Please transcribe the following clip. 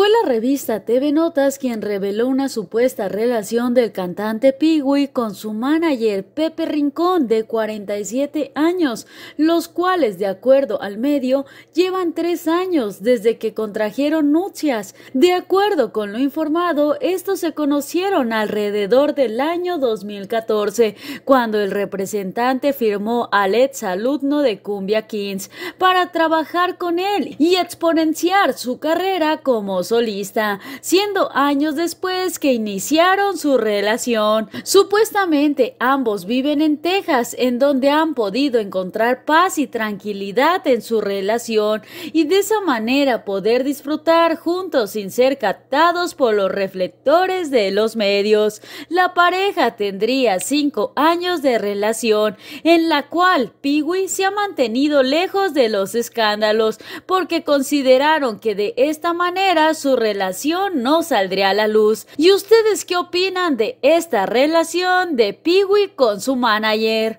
Fue la revista TV Notas quien reveló una supuesta relación del cantante Pigui con su manager Pepe Rincón de 47 años, los cuales, de acuerdo al medio, llevan tres años desde que contrajeron nupcias. De acuerdo con lo informado, estos se conocieron alrededor del año 2014, cuando el representante firmó a ex alumno de Cumbia Kings para trabajar con él y exponenciar su carrera como solista, siendo años después que iniciaron su relación. Supuestamente ambos viven en Texas, en donde han podido encontrar paz y tranquilidad en su relación y de esa manera poder disfrutar juntos sin ser captados por los reflectores de los medios. La pareja tendría cinco años de relación, en la cual Peewee se ha mantenido lejos de los escándalos porque consideraron que de esta manera su relación no saldría a la luz. ¿Y ustedes qué opinan de esta relación de Peewee con su manager?